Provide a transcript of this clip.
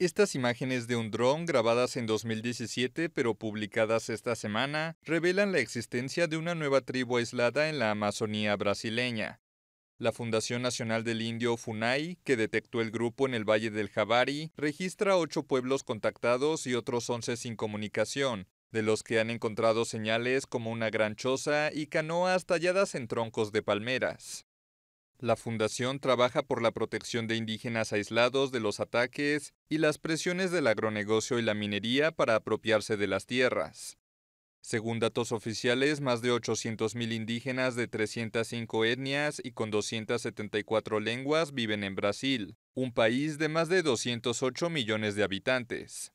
Estas imágenes de un dron grabadas en 2017 pero publicadas esta semana revelan la existencia de una nueva tribu aislada en la Amazonía brasileña. La Fundación Nacional del Indio FUNAI, que detectó el grupo en el Valle del Jabari, registra ocho pueblos contactados y otros once sin comunicación, de los que han encontrado señales como una gran choza y canoas talladas en troncos de palmeras. La fundación trabaja por la protección de indígenas aislados de los ataques y las presiones del agronegocio y la minería para apropiarse de las tierras. Según datos oficiales, más de 800.000 indígenas de 305 etnias y con 274 lenguas viven en Brasil, un país de más de 208 millones de habitantes.